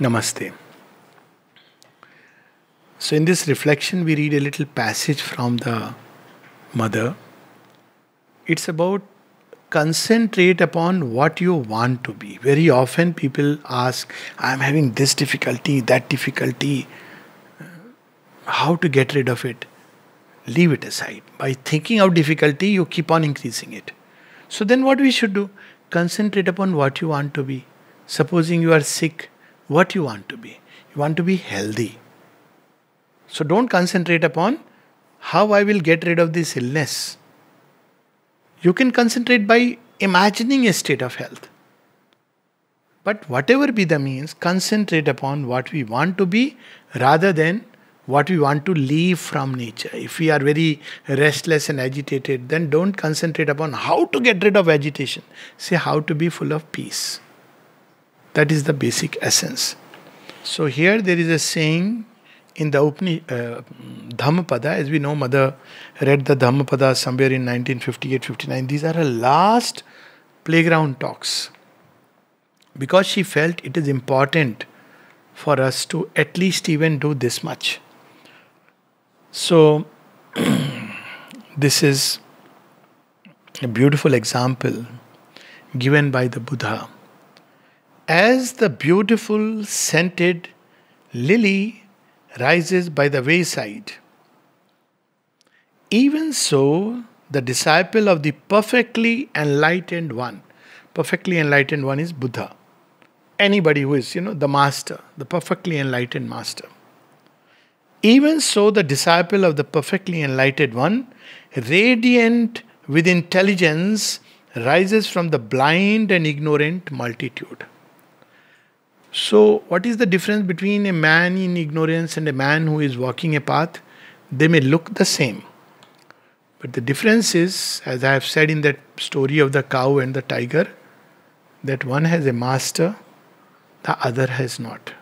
Namaste. So, in this reflection, we read a little passage from the Mother. It's about concentrate upon what you want to be. Very often, people ask, I'm having this difficulty, that difficulty. How to get rid of it? Leave it aside. By thinking of difficulty, you keep on increasing it. So, then what we should do? Concentrate upon what you want to be. Supposing you are sick, what you want to be. You want to be healthy. So don't concentrate upon how I will get rid of this illness. You can concentrate by imagining a state of health. But whatever be the means, concentrate upon what we want to be rather than what we want to leave from nature. If we are very restless and agitated, then don't concentrate upon how to get rid of agitation. Say how to be full of peace. That is the basic essence. So here there is a saying in the Upni, uh, Dhammapada, as we know, Mother read the Dhammapada somewhere in 1958-59. These are her last playground talks because she felt it is important for us to at least even do this much. So, this is a beautiful example given by the Buddha. As the beautiful scented lily rises by the wayside, even so the disciple of the perfectly enlightened one, perfectly enlightened one is Buddha. Anybody who is, you know, the master, the perfectly enlightened master. Even so, the disciple of the perfectly enlightened one, radiant with intelligence, rises from the blind and ignorant multitude. So, what is the difference between a man in ignorance and a man who is walking a path? They may look the same. But the difference is, as I have said in that story of the cow and the tiger, that one has a master, the other has not.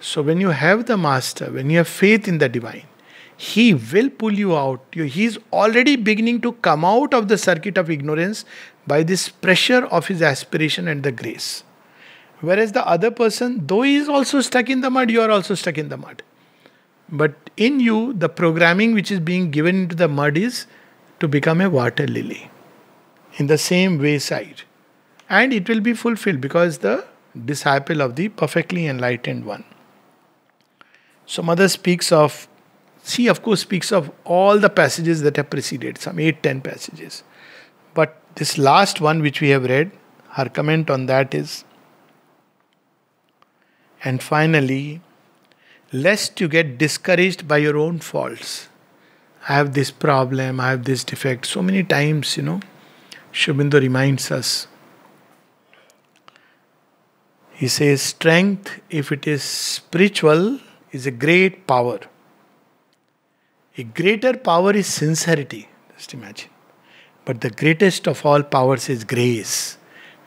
So, when you have the master, when you have faith in the divine, he will pull you out. He is already beginning to come out of the circuit of ignorance by this pressure of his aspiration and the grace. Whereas the other person, though he is also stuck in the mud, you are also stuck in the mud. But in you, the programming which is being given into the mud is to become a water lily in the same wayside. And it will be fulfilled because the disciple of the perfectly enlightened one. So, Mother speaks of, she of course speaks of all the passages that have preceded, some 8 10 passages. But this last one which we have read, her comment on that is and finally, lest you get discouraged by your own faults. I have this problem, I have this defect. So many times, you know, Shubhendu reminds us. He says, Strength, if it is spiritual, is a great power. A greater power is sincerity. Just imagine. But the greatest of all powers is grace.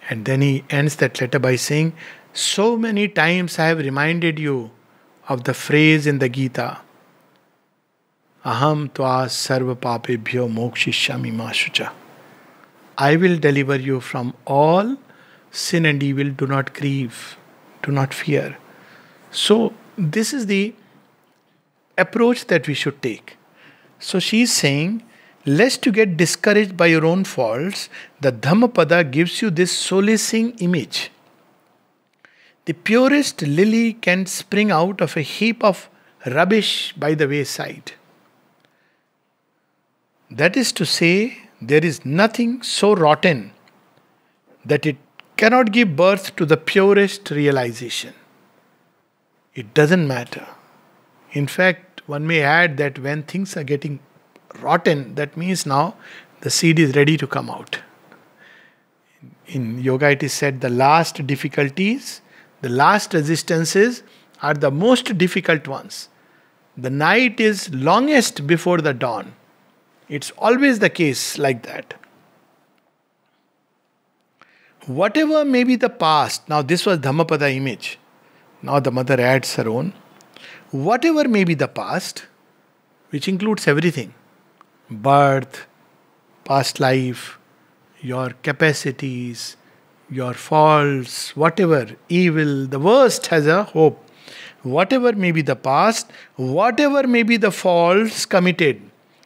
And then he ends that letter by saying, so many times I have reminded you of the phrase in the Gita Aham tva sarva papebhyo mokshishami Maśucha." I will deliver you from all sin and evil. Do not grieve, do not fear. So, this is the approach that we should take. So, she is saying, lest you get discouraged by your own faults, the Dhammapada gives you this solacing image the purest lily can spring out of a heap of rubbish by the wayside. That is to say, there is nothing so rotten that it cannot give birth to the purest realization. It doesn't matter. In fact, one may add that when things are getting rotten, that means now the seed is ready to come out. In yoga, it is said the last difficulties the last resistances are the most difficult ones. The night is longest before the dawn. It's always the case like that. Whatever may be the past, now this was Dhammapada image. Now the mother adds her own. Whatever may be the past, which includes everything birth, past life, your capacities, your faults, whatever, evil, the worst has a hope. Whatever may be the past, whatever may be the faults committed,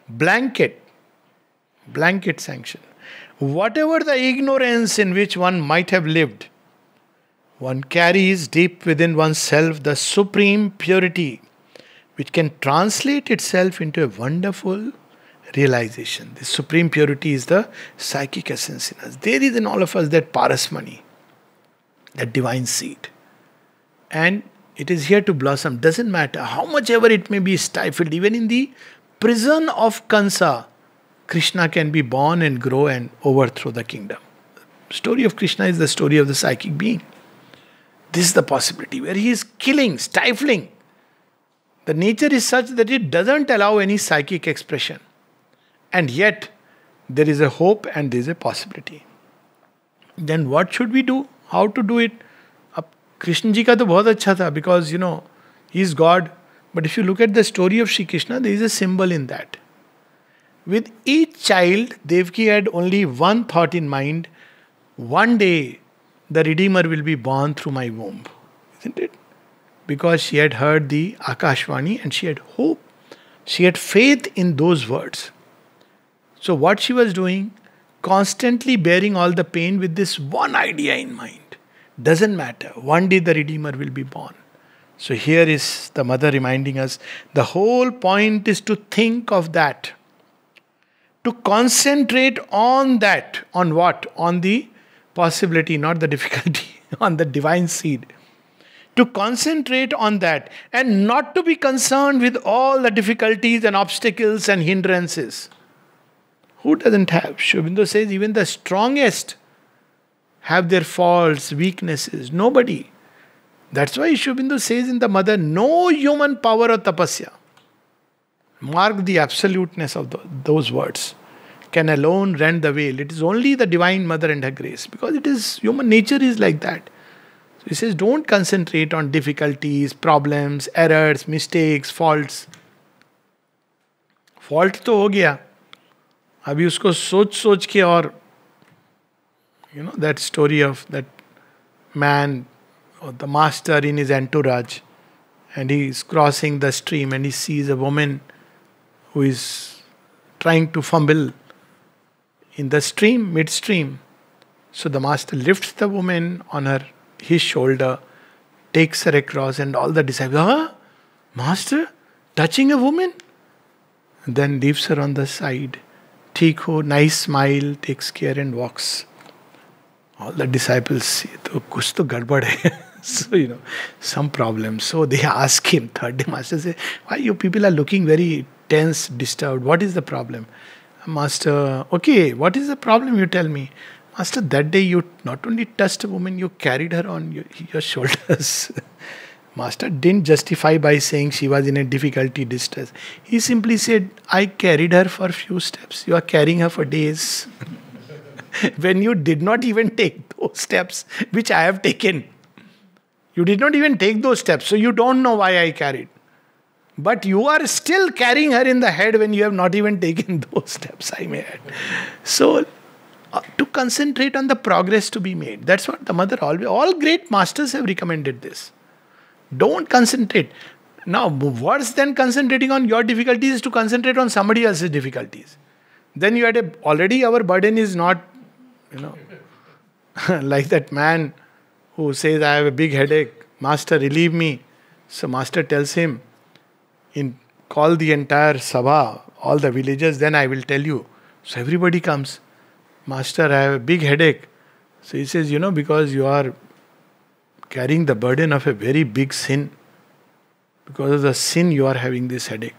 blanket, blanket sanction. Whatever the ignorance in which one might have lived, one carries deep within oneself the supreme purity, which can translate itself into a wonderful realization. This supreme purity is the psychic essence in us. There is in all of us that parasmani, that divine seed. And it is here to blossom. Doesn't matter how much ever it may be stifled, even in the prison of Kansa, Krishna can be born and grow and overthrow the kingdom. The story of Krishna is the story of the psychic being. This is the possibility where he is killing, stifling. The nature is such that it doesn't allow any psychic expression and yet there is a hope and there is a possibility. Then what should we do? How to do it? Krishnaji ka the का तो बहुत अच्छा था because you know he is god but if you look at the story of Shri Krishna there is a With each child, Devki had only one thought in mind one day the Redeemer will be born through my womb. Isn't it? Because she had heard the Akashvani and she had hope. She had faith in those words. So, what she was doing, constantly bearing all the pain with this one idea in mind. Doesn't matter, one day the Redeemer will be born. So, here is the mother reminding us the whole point is to think of that, to concentrate on that. On what? On the possibility, not the difficulty, on the divine seed to concentrate on that and not to be concerned with all the difficulties and obstacles and hindrances. Who doesn't have? Shobindo says even the strongest have their faults, weaknesses. Nobody. That's why Shobindo says in the mother, no human power or tapasya. Mark the absoluteness of the, those words. Can alone rend the veil. It is only the Divine Mother and her grace. Because it is human nature is like that. So he says, don't concentrate on difficulties, problems, errors, mistakes, faults. Fault to ho gaya. अभी उसको सोच सोच के और you know that story of that man और the master in his entourage and he is crossing the stream and he sees a woman who is trying to fumble in the stream mid stream so the master lift the woman on her his shoulder takes her across and all the this master touching a woman then leaves her on the side ठीक हो nice smile takes care and walks all the disciples तो कुछ तो गड़बड़ है so you know some problem so they ask him third day master say why you people are looking very tense disturb what is the problem master okay what is the problem you tell me master that day you not only touched woman you carried her on your shoulders Master didn't justify by saying she was in a difficulty, distress. He simply said, I carried her for few steps. You are carrying her for days. when you did not even take those steps, which I have taken. You did not even take those steps, so you don't know why I carried. But you are still carrying her in the head when you have not even taken those steps, I may add. So, uh, to concentrate on the progress to be made. That's what the mother always, all great masters have recommended this. Don't concentrate. Now, worse than concentrating on your difficulties is to concentrate on somebody else's difficulties. Then you had a, already our burden is not, you know, like that man who says, I have a big headache, Master, relieve me. So, Master tells him, in call the entire Sabha, all the villagers, then I will tell you. So, everybody comes, Master, I have a big headache. So, he says, You know, because you are carrying the burden of a very big sin. Because of the sin, you are having this headache.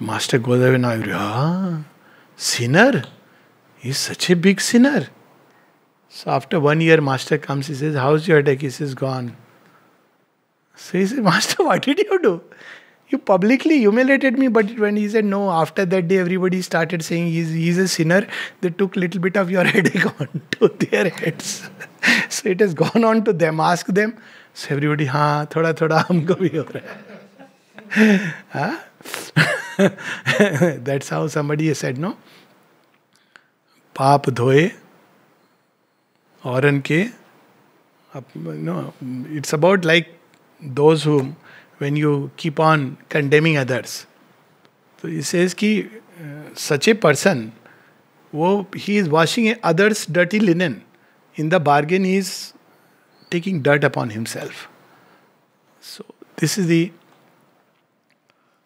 Master goes away now. Ah, sinner? He's such a big sinner. So after one year, Master comes, he says, How's your headache? He says, Gone. So he says, Master, what did you do? you publicly humiliated me but when he said no after that day everybody started saying he's, he's a sinner they took little bit of your headache onto their heads so it has gone on to them ask them so everybody ha thoda thoda humko bhi ho raha Ha? that's how somebody has said no पाप धोए औरन ke, no. It's about like those who when you keep on condemning others. So he says ki uh, such a person, wo, he is washing others' dirty linen. In the bargain, he is taking dirt upon himself. So this is the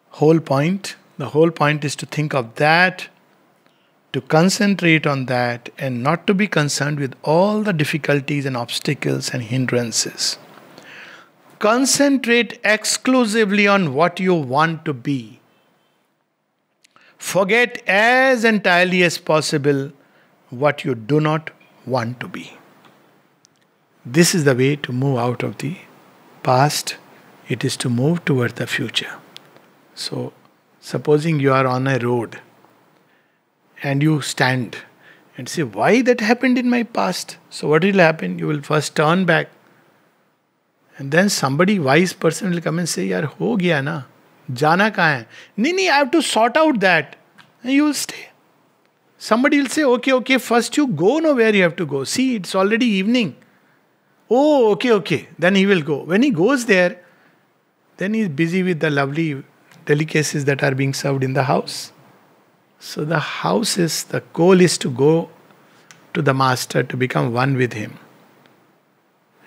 whole point. The whole point is to think of that, to concentrate on that, and not to be concerned with all the difficulties and obstacles and hindrances. Concentrate exclusively on what you want to be. Forget as entirely as possible what you do not want to be. This is the way to move out of the past, it is to move toward the future. So, supposing you are on a road and you stand and say, Why that happened in my past? So, what will happen? You will first turn back and then somebody wise person will come and say, यार हो गया ना जाना कहाँ है नहीं नहीं I have to sort out that you will somebody will say, okay, okay, first you go nowhere. you have to go. See, it's already evening. Oh, okay, okay. Then he will go. When he goes there, then he is busy with the lovely delicacies that are being served in the house. So the house is the goal is to go to the master to become one with him.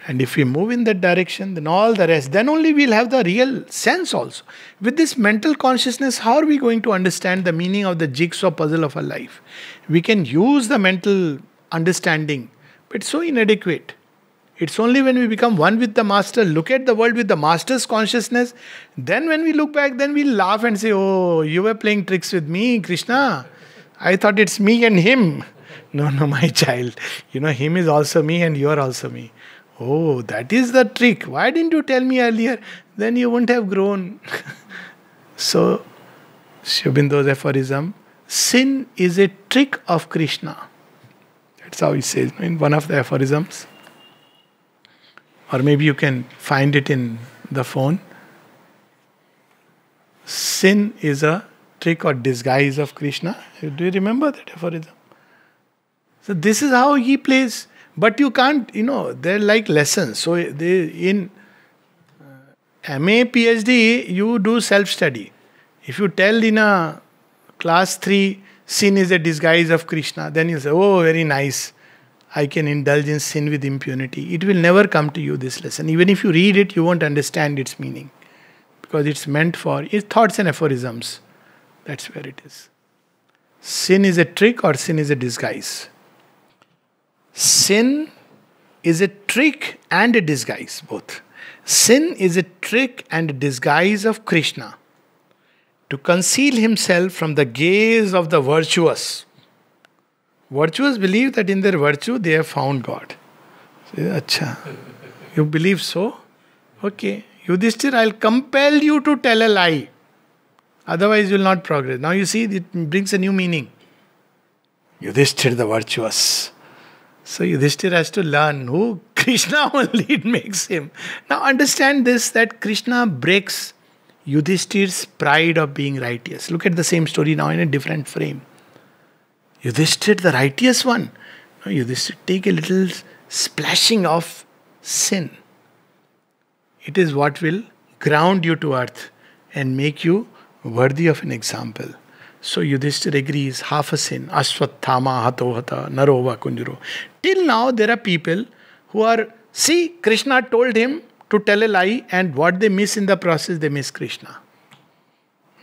And if we move in that direction, then all the rest, then only we'll have the real sense also. With this mental consciousness, how are we going to understand the meaning of the jigsaw puzzle of our life? We can use the mental understanding, but so inadequate. It's only when we become one with the master, look at the world with the master's consciousness, then when we look back, then we laugh and say, Oh, you were playing tricks with me, Krishna. I thought it's me and him. No, no, my child. You know, him is also me and you are also me. Oh, that is the trick. Why didn't you tell me earlier? Then you wouldn't have grown. so, Shobindo's aphorism sin is a trick of Krishna. That's how he says in one of the aphorisms. Or maybe you can find it in the phone. Sin is a trick or disguise of Krishna. Do you remember that aphorism? So, this is how he plays but you can't, you know, they're like lessons. So they in uh, MA, PhD, you do self study. If you tell in a class 3, sin is a disguise of Krishna, then you say, oh, very nice. I can indulge in sin with impunity. It will never come to you, this lesson. Even if you read it, you won't understand its meaning. Because it's meant for it's thoughts and aphorisms. That's where it is. Sin is a trick or sin is a disguise sin is a trick and a disguise, both. Sin is a trick and a disguise of Krishna to conceal himself from the gaze of the virtuous. Virtuous believe that in their virtue they have found God. Say, Acha, you believe so? Okay. Yudhishthir, I'll compel you to tell a lie. Otherwise, you will not progress. Now you see, it brings a new meaning. Yudhishthir the virtuous so Yudhishthir has to learn who Krishna only makes him. Now understand this that Krishna breaks Yudhishthir's pride of being righteous. Look at the same story now in a different frame. Yudhishthir, the righteous one. Now Yudhishthir take a little splashing of sin. It is what will ground you to earth and make you worthy of an example. So Yudhishthir agrees, half a sin, aswatthama hatohata narova kunjuro. Till now there are people who are, see Krishna told him to tell a lie and what they miss in the process, they miss Krishna.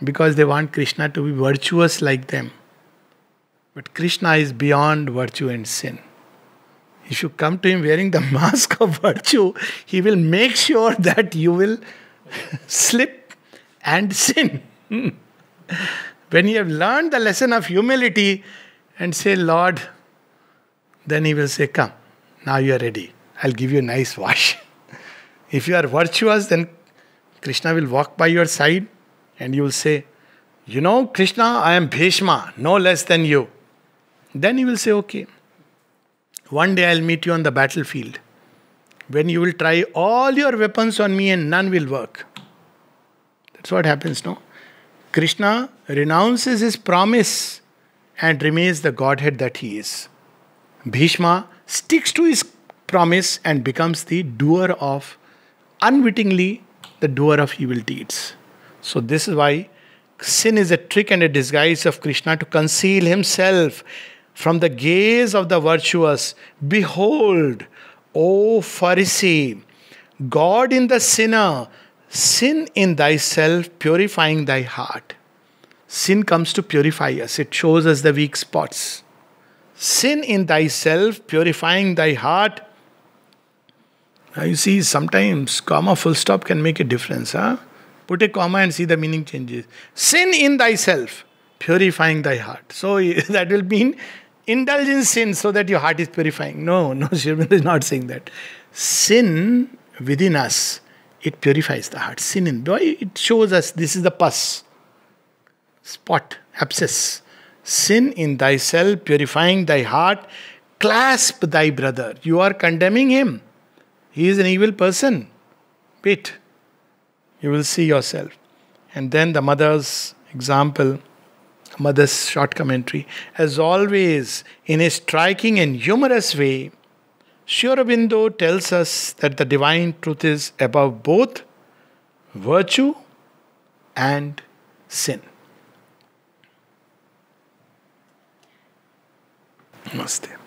Because they want Krishna to be virtuous like them. But Krishna is beyond virtue and sin. If you come to him wearing the mask of virtue, he will make sure that you will slip and sin. Hmm. When you have learned the lesson of humility and say, Lord, then He will say, Come, now you are ready. I'll give you a nice wash. if you are virtuous, then Krishna will walk by your side and you will say, You know, Krishna, I am Bhishma, no less than you. Then He will say, Okay, one day I'll meet you on the battlefield when you will try all your weapons on me and none will work. That's what happens, no? Krishna renounces his promise and remains the Godhead that he is. Bhishma sticks to his promise and becomes the doer of, unwittingly, the doer of evil deeds. So, this is why sin is a trick and a disguise of Krishna to conceal himself from the gaze of the virtuous. Behold, O Pharisee, God in the sinner Sin in thyself, purifying thy heart. Sin comes to purify us, it shows us the weak spots. Sin in thyself, purifying thy heart. Now you see, sometimes comma, full stop can make a difference. Huh? Put a comma and see the meaning changes. Sin in thyself, purifying thy heart. So that will mean indulge in sin so that your heart is purifying. No, no, Srimad is not saying that. Sin within us it purifies the heart. Sinin. Why it shows us this is the pus, spot, abscess. Sin in thyself, purifying thy heart, clasp thy brother. You are condemning him. He is an evil person. Wait. You will see yourself. And then the mother's example, mother's short commentary, as always, in a striking and humorous way, Sri tells us that the divine truth is above both virtue and sin. Namaste.